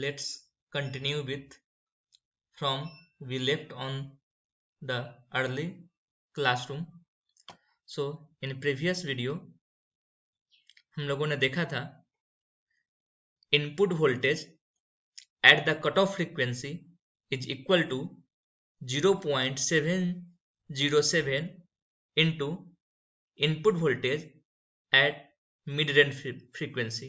let's continue with from we left on the early classroom so in previous video हम लोगों ने देखा था input voltage at the cut off frequency is equal to 0.707 into input voltage at mid range frequency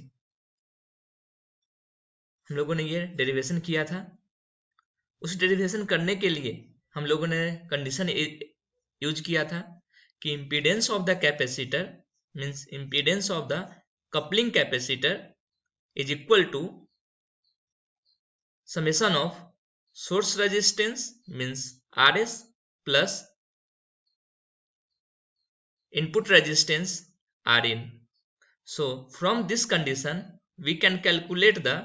हम लोगों ने ये derivation किया था उस डेरिवेशन करने के लिए हम लोगों ने कंडीशन यूज किया था कि impedance of the capacitor means impedance of the coupling capacitor is equal to summation of source resistance means R S plus input resistance R in so from this condition we can calculate the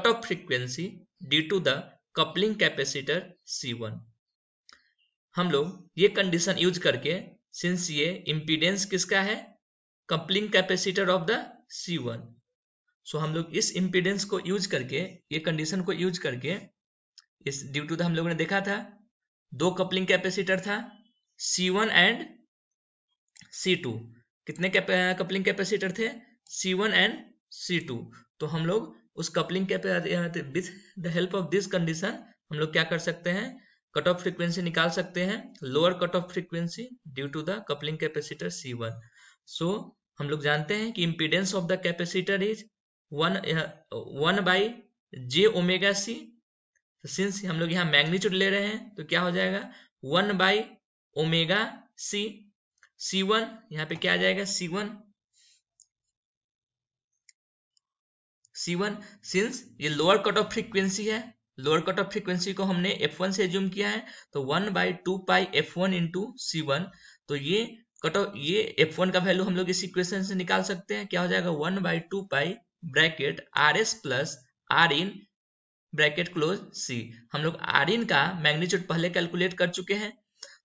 off frequency due to the coupling capacitor C1 हम लोग ये condition use करके since ये impedance किसका है coupling capacitor of the C one so हम लोग इस इम्पीडेंस को यूज करके ये कंडीशन को यूज करके इस ड्यू टू द हम लोगों ने देखा था दो कपलिंग कैपेसिटर था C one and C two कितने कपलिंग कैपेसिटर थे C one and C two तो हम लोग उस कपलिंग के with the help of this condition हम लोग क्या कर सकते हैं कट ऑफ फ्रीक्वेंसी निकाल सकते हैं lower cut off frequency due to the coupling capacitor C one so हम लोग जानते हैं कि impedance of the capacitor is one one by J omega C since हम लोग यहाँ मैग्नीट्यूड ले रहे हैं तो क्या हो जाएगा one by omega C C one यहाँ पे क्या आ जाएगा सी वन वन सिंस ये लोअर कट ऑफ फ्रीक्वेंसी है लोअर कट ऑफ फ्रीक्वेंसी को हमने एफ वन से जूम किया है तो one by two pi F one into तो ये कट ऑफ ये वन का वैल्यू हम लोग इस इक्वेशन से निकाल सकते हैं क्या हो जाएगा one by two pi bracket R S plus R in bracket close C हम लोग आर इन का मैग्नीट्यूड पहले कैलकुलेट कर चुके हैं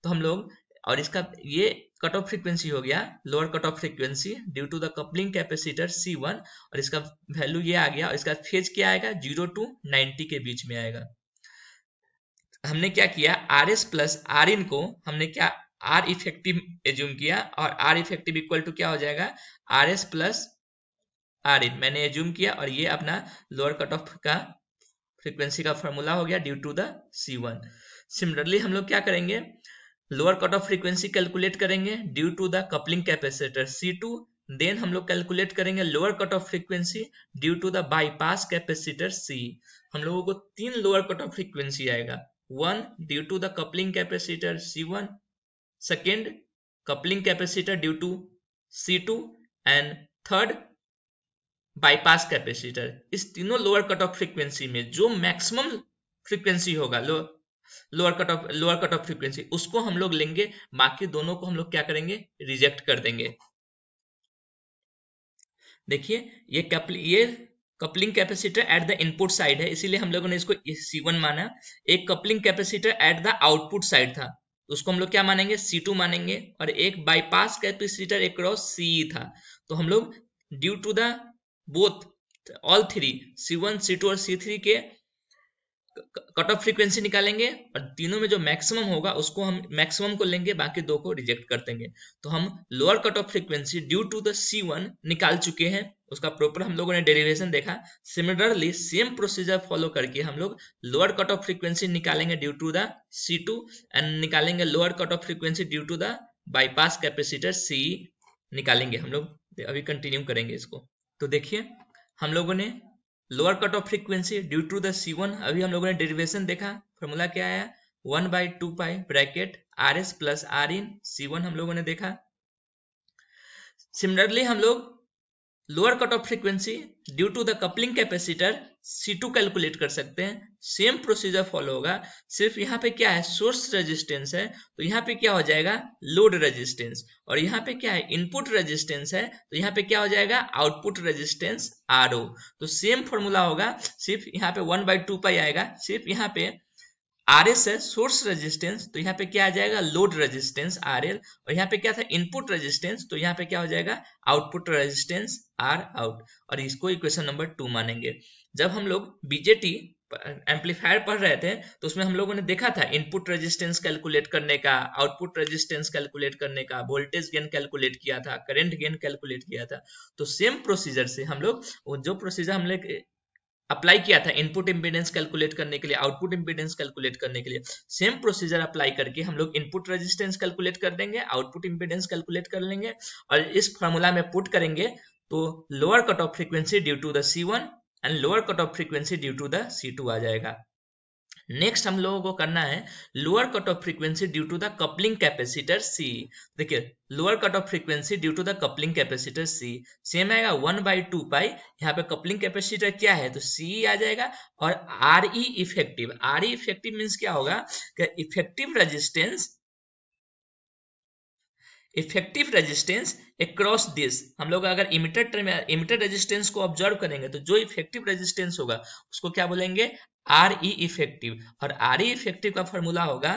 तो हम लोग और इसका ये कट ऑफ फ्रीक्वेंसी हो गया lower cut off frequency due to the coupling capacitor C1 और इसका वैल्यू ये आ गया और इसका फेज क्या आएगा जीरो टू 90 के बीच में आएगा हमने क्या किया R S plus R in को हमने क्या आर इफेक्टिव एज्यूम किया और आर इफेक्टिव इक्वल टू क्या हो जाएगा R S plus R in मैंने एज्यूम किया और ये अपना लोअर कट ऑफ का फ्रीक्वेंसी का फॉर्मूला हो गया due to the C one similarly हम लोग क्या करेंगे lower cut off frequency calculate करेंगे due to the coupling capacitor C two then हम लोग कैलकुलेट करेंगे lower cut off frequency due to the bypass capacitor C हम लोगों को तीन लोअर कट ऑफ फ्रीक्वेंसी आएगा one due to the coupling capacitor C one second coupling capacitor due to C two and third bypass capacitor इस तीनों lower cut off frequency में जो maximum frequency होगा lower cut off lower cut off frequency उसको हम लोग लेंगे बाकी दोनों को हम लोग क्या करेंगे रिजेक्ट कर देंगे देखिए ये कपल ये coupling capacitor at the input side है इसीलिए हम लोगों ने इसको C1 माना एक coupling capacitor at the output side था उसको हम लोग क्या मानेंगे C2 मानेंगे और एक बाईपास कैपेसिटर एक क्रॉस CE था तो हम लोग due to the both all three C1, C2 और C3 के कट ऑफ फ्रीक्वेंसी निकालेंगे और तीनों में जो मैक्सिमम होगा उसको हम मैक्सिमम को लेंगे बाकी दो को रिजेक्ट कर देंगे तो हम lower cut off frequency due to the C one निकाल चुके हैं उसका प्रॉपर हम लोगों ने डेरिवेशन देखा सिमिलरली सेम प्रोसीजर फॉलो करके हम लोग लोअर कट ऑफ फ्रीक्वेंसी निकालेंगे due to the C two and निकालेंगे lower cut off frequency due to the bypass capacitor C निकालेंगे हम लोग अभी कंटिन्यू करेंगे इसको तो देखिए हम लोगों ने lower cut off frequency due to the C one अभी हम लोगों ने डेरिवेशन देखा फॉर्मूला क्या आया one by two pi bracket R S plus R in C one हम लोगों ने देखा सिमिलरली हम लोग lower cut off frequency due to the coupling capacitor C2 calculate कर सकते हैं सेम प्रोसीजर फॉलो होगा सिर्फ यहाँ पे क्या है सोर्स रेजिस्टेंस है तो यहाँ पे क्या हो जाएगा लोड रेजिस्टेंस और यहाँ पे क्या है इनपुट रेजिस्टेंस है तो यहाँ पे क्या हो जाएगा आउटपुट रेजिस्टेंस आर तो सेम फॉर्मूला होगा सिर्फ यहाँ पे वन बाई टू पाई आएगा सिर्फ यहाँ पे आर एस है सोर्स रेजिस्टेंस तो यहाँ पे क्या आ जाएगा लोड रेजिस्टेंस आर एल और यहाँ पे क्या था इनपुट रेजिस्टेंस तो यहाँ पे क्या हो जाएगा आउटपुट रेजिस्टेंस आर आउट और इसको इक्वेशन नंबर टू मानेंगे जब हम लोग बीजेटी एम्पलीफायर पढ़ रहे थे तो उसमें हम लोगों ने देखा था इनपुट रेजिस्टेंस कैलकुलेट करने का आउटपुट रेजिस्टेंस कैलकुलेट करने का वोल्टेज गेन कैलकुलेट किया था करंट गेन कैलकुलेट किया था तो सेम प्रोसीजर से हम लोग जो प्रोसीजर हम लोग अप्लाई किया था इनपुट इम्पीडेंस कैलकुलेट करने के लिए आउटपुट इम्पीडेंस कैलकुलेट करने के लिए सेम प्रोसीजर अप्लाई करके हम लोग इनपुट रेजिस्टेंस कैलकुलेट कर देंगे आउटपुट इम्पीडेंस कैलकुलेट कर लेंगे और इस फॉर्मूला में पुट करेंगे तो lower cut off frequency due to the C one and lower cut off frequency due to the C two आ जाएगा नेक्स्ट हम लोगों को करना है lower cut off frequency due to the coupling capacitor C देखिए lower cut off frequency due to the coupling capacitor C same आएगा one by two pi यहाँ पे कपलिंग कैपेसिटर क्या है तो सी आ जाएगा और R E effective R E effective means क्या होगा effective resistance effective resistance across this हम लोग अगर इमिटेड इमिटेड रेजिस्टेंस को ऑब्जर्व करेंगे तो जो इफेक्टिव रेजिस्टेंस होगा उसको क्या बोलेंगे आर ई इफेक्टिव और आर ई इफेक्टिव का फॉर्मूला होगा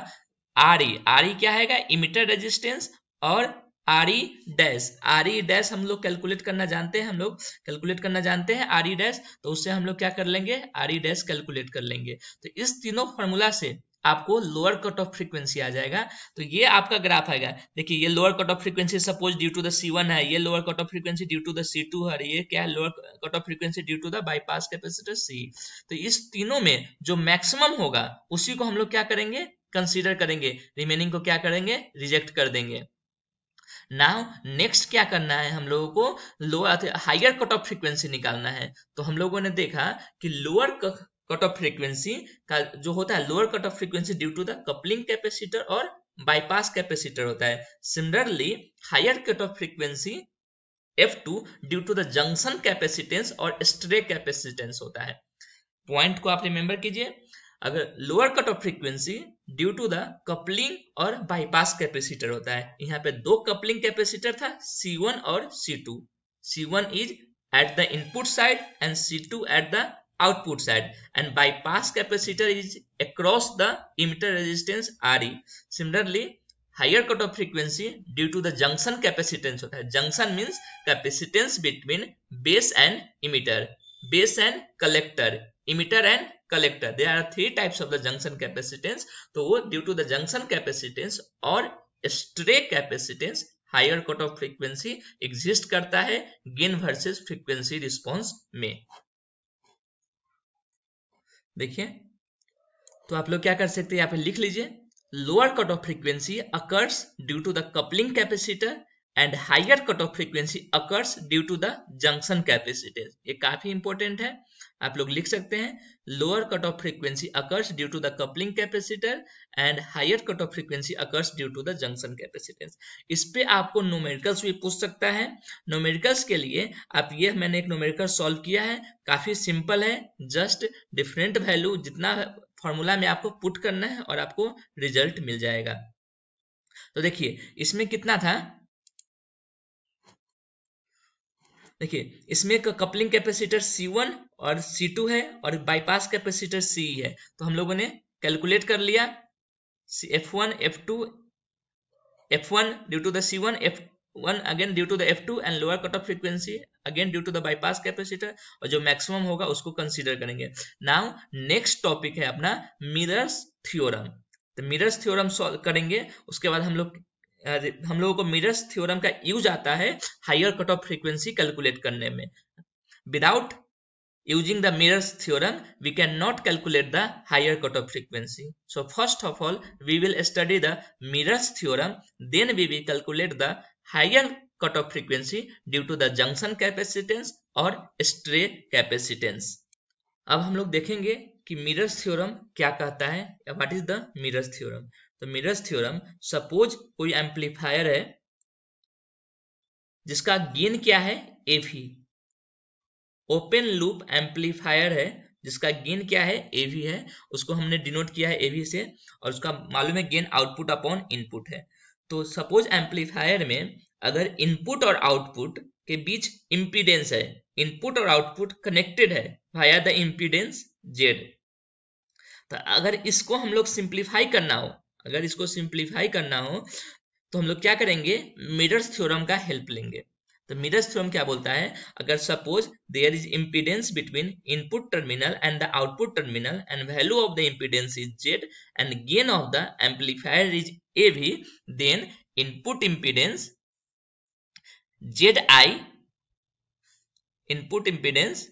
आर ई आर ई क्या है इमिटर रेजिस्टेंस और R E dash R E dash हम लोग कैलकुलेट करना जानते हैं हम लोग कैलकुलेट करना जानते हैं आर ई डैश तो उससे हम लोग क्या कर लेंगे आर ई डैश कैलकुलेट कर लेंगे तो इस तीनों फॉर्मूला से आपको लोअर कट ऑफ फ्रीक्वेंसी आ जाएगा तो ये आपका ग्राफ आएगा देखिए ये lower cut off frequency suppose due to the C one है ये lower cut off frequency due to the C two है ये क्या है lower cut off frequency due to the bypass capacitor C तो इस तीनों में जो मैक्सिमम होगा उसी को हम लोग क्या करेंगे कंसिडर करेंगे रिमेनिंग को क्या करेंगे रिजेक्ट कर देंगे नाउ नेक्स्ट क्या करना है हम लोगों को lower higher cut off frequency निकालना है तो हम लोगों ने देखा कि लोअर कट ऑफ फ्रीक्वेंसी का जो होता है lower cut off frequency due to the coupling capacitor और बाईपास कैपेसिटर होता है similarly higher cut off frequency F2 due to the junction capacitance और स्ट्रे कैपेसिटेंस होता है पॉइंट को आप रिमेंबर कीजिए अगर lower cut off frequency due to the coupling और बाईपास कैपेसिटर होता है यहाँ पे दो कपलिंग कैपेसिटर था C1 और C2 C1 is at the input side and C2 at the output side and bypass capacitor is across the emitter resistance Re. Similarly, higher cutoff frequency due to the junction capacitance hota hai junction means capacitance between base and emitter base and collector emitter and collector there are three types of the junction capacitance so due to the junction capacitance or stray capacitance higher cut off frequency exist करता है gain versus frequency response में देखिए तो आप लोग क्या कर सकते हैं यहाँ पे लिख लीजिए lower cut off frequency occurs due to the coupling capacitor and higher cut off frequency occurs due to the junction capacity ये काफी इंपॉर्टेंट है आप लोग लिख सकते हैं lower cut off frequency occurs due to the coupling capacitor and higher cut off frequency occurs due to the junction capacitance इस पे आपको नोमेरिकल्स भी पूछ सकता है नोमेरिकल्स के लिए आप ये मैंने एक नोमेरिकल सॉल्व किया है काफी सिंपल है जस्ट डिफरेंट वैल्यू जितना फॉर्मूला में आपको पुट करना है और आपको रिजल्ट मिल जाएगा तो देखिए इसमें कितना था देखिए इसमें कपलिंग कैपेसिटर C1 और C2 है और बाईपास कैपेसिटर C है तो हम लोगों ने कैलकुलेट कर लिया F1 F2 F1 due to the C1 F1 again due to the F2 and lower cut off frequency again due to the bypass capacitor और जो मैक्सिमम होगा उसको कंसिडर करेंगे नाउ नेक्स्ट टॉपिक है अपना मिरर्स थियोरम तो mirrors theorem solve करेंगे उसके बाद हम लोग हम लोगों को मिरर्स थ्योरम का यूज आता है higher cut off frequency calculate करने में without using the mirrors theorem we can not calculate the higher cut off frequency so first of all we will study the mirrors theorem then we will calculate the higher cut off frequency due to the junction capacitance और stray capacitance अब हम लोग देखेंगे कि mirrors theorem क्या कहता है what is the mirrors theorem तो मिरर्स थ्योरम सपोज कोई एम्पलीफायर है जिसका गेन क्या है A V open loop amplifier है जिसका गेन क्या है ए वी है उसको हमने डिनोट किया है ए वी से और उसका मालूम है गेन आउटपुट अपॉन इनपुट है तो सपोज एम्पलीफायर में अगर इनपुट और आउटपुट के बीच इम्पीडेंस है इनपुट और आउटपुट कनेक्टेड है वाया द इम्पीडेंस जेड तो अगर इसको हम लोग सिंप्लीफाई करना हो अगर इसको सिंप्लीफाई करना हो तो हम लोग क्या करेंगे मिरर्स थ्योरम का हेल्प लेंगे तो मिरर्स थ्योरम क्या बोलता है अगर suppose there is impedance between input terminal and the output terminal and value of the impedance is Z and gain of the amplifier is A V then input impedance Z I input impedance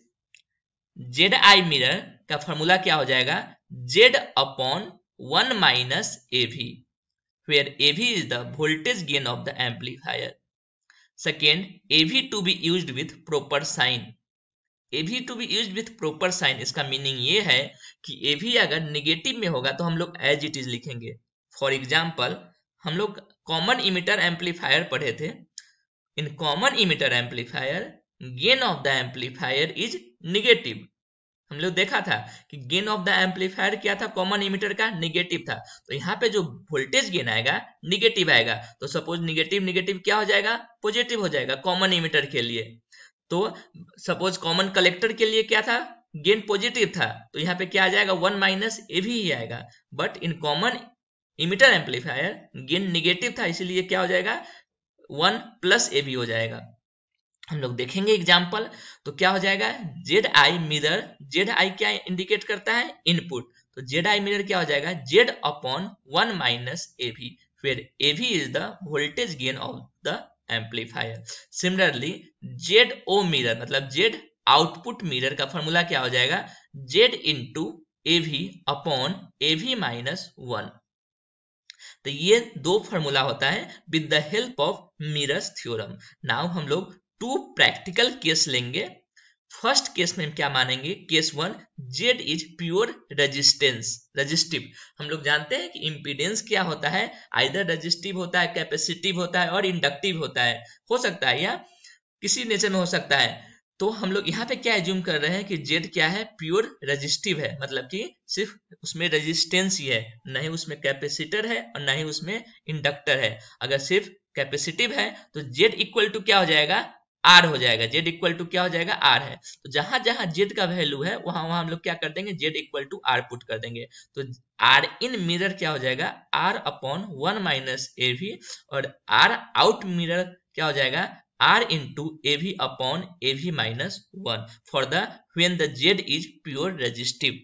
Z I mirror का formula क्या हो जाएगा Z upon one minus A V where A V is the voltage gain of the amplifier second A V to be use with proper sign A V to be use with proper sign इसका meaning ये है कि ए भी अगर negative में होगा तो हम लोग एज इट इज लिखेंगे फॉर एग्जाम्पल हम लोग कॉमन इमिटर एम्पलीफायर पढ़े थे in common emitter amplifier gain of the amplifier is negative हम लोग देखा था कि गेन ऑफ द एम्पलीफायर क्या था कॉमन इमिटर का निगेटिव था तो यहाँ पे जो वोल्टेज गेन आएगा निगेटिव आएगा तो सपोज निगेटिव निगेटिव क्या हो जाएगा पॉजिटिव हो जाएगा कॉमन इमिटर के लिए तो सपोज कॉमन कलेक्टर के लिए क्या था गेन पॉजिटिव था तो यहाँ पे क्या आ जाएगा वन माइनस ए भी ही आएगा but in common emitter amplifier gain negative था इसीलिए क्या हो जाएगा वन प्लस ए भी हो जाएगा हम लोग देखेंगे एग्जाम्पल तो क्या हो जाएगा Z I mirror Z I क्या इंडिकेट करता है इनपुट तो जेड आई मिरर क्या हो जाएगा Z upon one minus A V फिर A V is the voltage gain of the amplifier similarly Z O mirror मतलब जेड आउटपुट मिरर का फॉर्मूला क्या हो जाएगा Z into A V upon A V minus one तो ये दो formula होता है with the help of mirrors theorem now हम लोग टू प्रैक्टिकल केस लेंगे फर्स्ट केस में हम क्या मानेंगे case one Z is pure resistance resistive हम लोग जानते हैं कि इम्पीडेंस क्या होता है आइदर रजिस्टिव होता है कैपेसिटिव होता है और इंडक्टिव होता है हो सकता है या किसी नेचर में हो सकता है तो हम लोग यहाँ पे क्या एज्यूम कर रहे हैं कि जेड क्या है प्योर रजिस्टिव है मतलब कि सिर्फ उसमें रजिस्टेंस ही है ना ही उसमें कैपेसिटर है और ना ही उसमें इंडक्टर है अगर सिर्फ कैपेसिटिव है तो जेड इक्वल टू क्या हो जाएगा आर हो जाएगा जेड इक्वल टू क्या हो जाएगा आर है तो जहां जहां जेड का वैल्यू है वहां वहां हम लोग क्या कर देंगे Z equal to R put कर देंगे तो आर इन मिरर क्या हो जाएगा R upon one minus A V और आर आउट मिरर क्या हो जाएगा आर इन टू ए भी upon A V minus one for the when the Z is pure resistive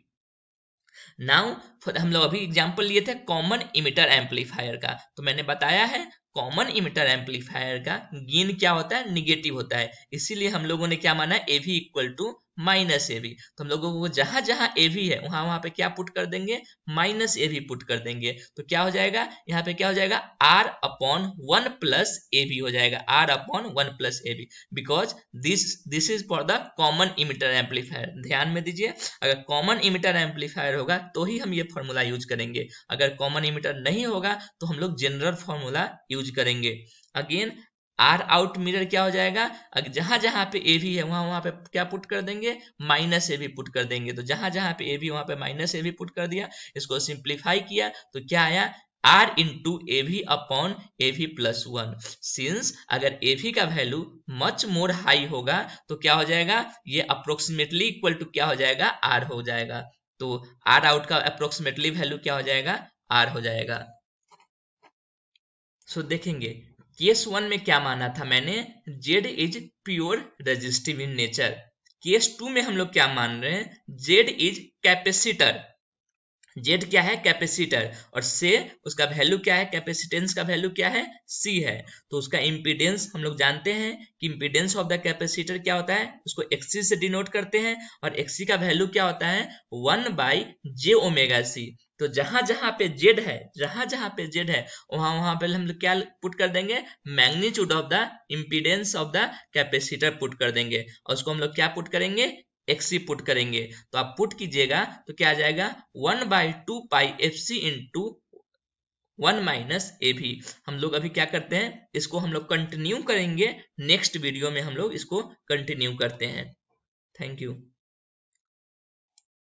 now हम लोग अभी एग्जाम्पल लिए थे कॉमन इमिटर एम्पलीफायर का तो मैंने बताया है कॉमन इमिटर एम्पलीफायर का गेन क्या होता है निगेटिव होता है इसीलिए हम लोगों ने क्या माना A V equal to minus A V तो हम लोगों को जहां जहां ए वी है वहां वहां पे क्या पुट कर देंगे माइनस ए वी पुट कर देंगे तो क्या हो जाएगा यहाँ पे क्या हो जाएगा R upon one plus A V हो जाएगा R upon one plus A V because this this is for the common emitter amplifier ध्यान में दीजिए अगर कॉमन इमिटर एम्पलीफायर होगा तो ही हम ये फॉर्मूला यूज करेंगे अगर कॉमन इमिटर नहीं होगा तो हम लोग जनरल फॉर्मूला यूज करेंगे अगेन आर आउट मिरर क्या हो जाएगा अगर जहां जहां पे ए भी है वहां वहां पे क्या पुट कर देंगे माइनस ए भी पुट कर देंगे तो जहां जहां पे ए भी वहां पे माइनस ए भी पुट कर दिया इसको सिंप्लीफाई किया तो क्या आया आर इंटू ए भी अपॉन ए भी प्लस वन सिंस अगर ए भी का वैल्यू मच मोर हाई होगा तो क्या हो जाएगा ये अप्रोक्सीमेटली इक्वल टू क्या हो जाएगा आर हो जाएगा तो आर आउट का अप्रोक्सीमेटली वैल्यू क्या हो जाएगा आर हो जाएगा सो so, देखेंगे केस वन में क्या माना था मैंने Z is pure resistive in nature case two में हम लोग क्या मान रहे हैं जेड इज कैपेसिटर जेड क्या है कैपेसिटर और से उसका वैल्यू क्या है कैपेसिटेंस का वैल्यू क्या है सी है तो उसका इम्पीडेंस हम लोग जानते हैं कि इम्पीडेंस ऑफ द कैपेसिटर क्या होता है उसको एक्सी से डिनोट करते हैं और एक्सी का वैल्यू क्या होता है one by J omega C तो जहां जहां पे जेड है जहां जहां पे जेड है वहां वहां पे हम लोग क्या पुट कर देंगे magnitude of the impedance of the capacitor put कर देंगे और उसको हम लोग क्या पुट करेंगे एक्सी पुट करेंगे तो आप पुट कीजिएगा तो क्या आ जाएगा one by two pi F C into one minus A V हम लोग अभी क्या करते हैं इसको हम लोग कंटिन्यू करेंगे नेक्स्ट वीडियो में हम लोग इसको कंटिन्यू करते हैं थैंक यू